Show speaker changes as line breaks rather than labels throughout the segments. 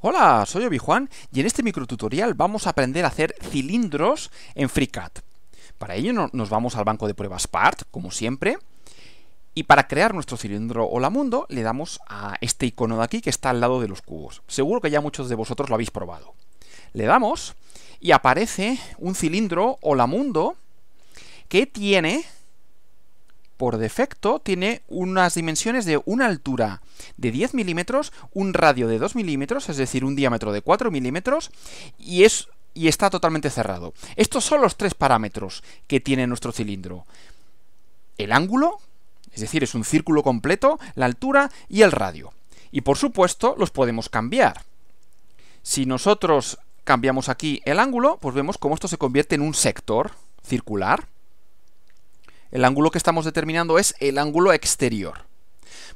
Hola, soy Obi-Juan y en este microtutorial vamos a aprender a hacer cilindros en FreeCAD. Para ello nos vamos al banco de pruebas PART, como siempre, y para crear nuestro cilindro Hola Mundo le damos a este icono de aquí que está al lado de los cubos. Seguro que ya muchos de vosotros lo habéis probado. Le damos y aparece un cilindro Hola Mundo que tiene por defecto tiene unas dimensiones de una altura de 10 milímetros, un radio de 2 milímetros, es decir, un diámetro de 4 milímetros, y es y está totalmente cerrado. Estos son los tres parámetros que tiene nuestro cilindro. El ángulo, es decir, es un círculo completo, la altura y el radio. Y por supuesto los podemos cambiar. Si nosotros cambiamos aquí el ángulo, pues vemos cómo esto se convierte en un sector circular. El ángulo que estamos determinando es el ángulo exterior.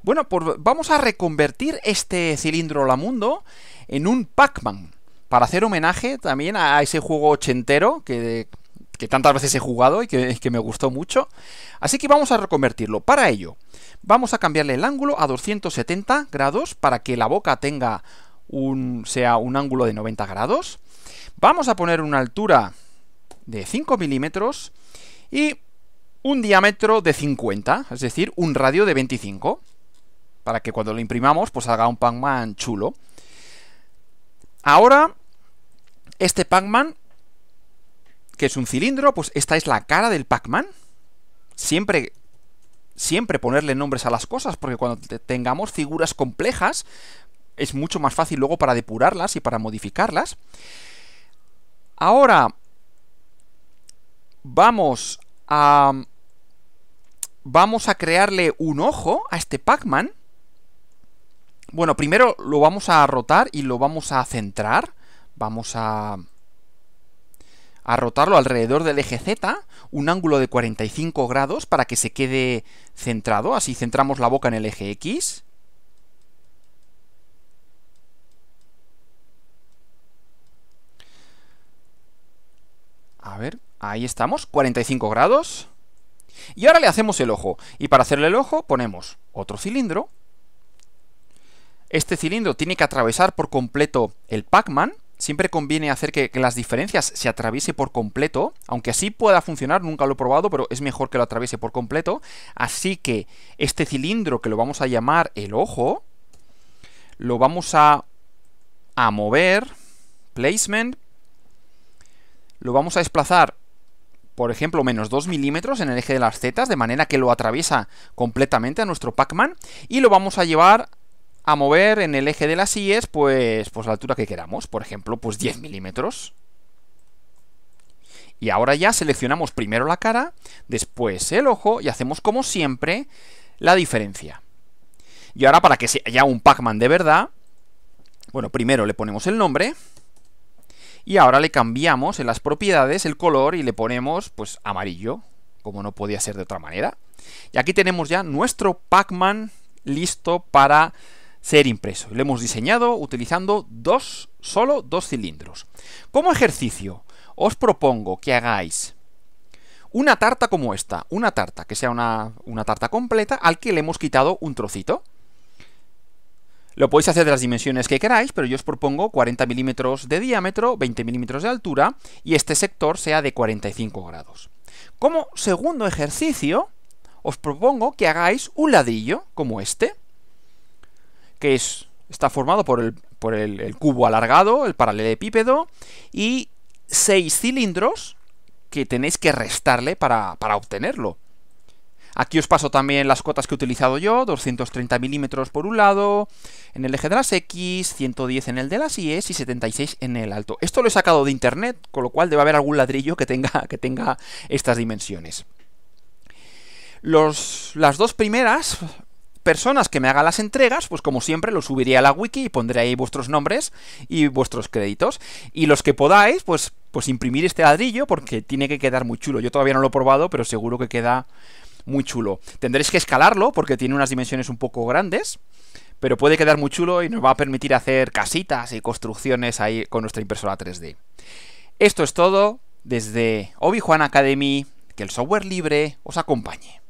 Bueno, vamos a reconvertir este cilindro Lamundo en un Pac-Man. Para hacer homenaje también a ese juego ochentero que, tantas veces he jugado y que, me gustó mucho. Así que vamos a reconvertirlo. Para ello, vamos a cambiarle el ángulo a 270 grados para que la boca tenga un, sea un ángulo de 90 grados. Vamos a poner una altura de 5 milímetros y un diámetro de 50, es decir, un radio de 25, para que cuando lo imprimamos pues haga un Pac-Man chulo. Ahora, este Pac-Man, que es un cilindro, pues esta es la cara del Pac-Man. Siempre, siempre ponerle nombres a las cosas, porque cuando tengamos figuras complejas, es mucho más fácil luego para depurarlas y para modificarlas. Ahora, vamos a vamos a crearle un ojo a este Pac-Man. Bueno, primero lo vamos a rotar y lo vamos a centrar. Vamos a... A rotarlo alrededor del eje Z, un ángulo de 45 grados para que se quede centrado. Así centramos la boca en el eje X. A ver, ahí estamos, 45 grados. Y ahora le hacemos el ojo. Y para hacerle el ojo ponemos otro cilindro. Este cilindro tiene que atravesar por completo el Pac-Man. Siempre conviene hacer que, las diferencias se atraviese por completo. Aunque así pueda funcionar, nunca lo he probado, pero es mejor que lo atraviese por completo. Así que este cilindro que lo vamos a llamar el ojo, lo vamos a, a mover. Placement. Lo vamos a desplazar por ejemplo, menos 2 milímetros en el eje de las zetas, de manera que lo atraviesa completamente a nuestro Pac-Man, y lo vamos a llevar a mover en el eje de las IES, pues, pues la altura que queramos, por ejemplo, pues 10 milímetros. Y ahora ya seleccionamos primero la cara, después el ojo, y hacemos como siempre la diferencia. Y ahora para que sea ya un Pac-Man de verdad, bueno, primero le ponemos el nombre... Y ahora le cambiamos en las propiedades el color y le ponemos pues amarillo, como no podía ser de otra manera. Y aquí tenemos ya nuestro Pac-Man listo para ser impreso. Lo hemos diseñado utilizando dos, solo dos cilindros. Como ejercicio, os propongo que hagáis una tarta como esta, una tarta que sea una tarta completa al que le hemos quitado un trocito. Lo podéis hacer de las dimensiones que queráis, pero yo os propongo 40 milímetros de diámetro, 20 milímetros de altura y este sector sea de 45 grados. Como segundo ejercicio, os propongo que hagáis un ladrillo como este, que es, está formado por, el, cubo alargado, el paralelepípedo y seis cilindros que tenéis que restarle para obtenerlo. Aquí os paso también las cotas que he utilizado yo, 230 milímetros por un lado, en el eje de las X, 110 en el de las Y, y 76 en el alto. Esto lo he sacado de internet, con lo cual debe haber algún ladrillo que tenga, que tenga estas dimensiones. Los, las dos primeras personas que me hagan las entregas, pues como siempre lo subiré a la wiki y pondré ahí vuestros nombres y vuestros créditos. Y los que podáis, pues, pues imprimir este ladrillo porque tiene que quedar muy chulo. Yo todavía no lo he probado, pero seguro que queda muy chulo. Tendréis que escalarlo porque tiene unas dimensiones un poco grandes, pero puede quedar muy chulo y nos va a permitir hacer casitas y construcciones ahí con nuestra impresora 3D. Esto es todo desde Obi-Juan Academy, que el software libre os acompañe.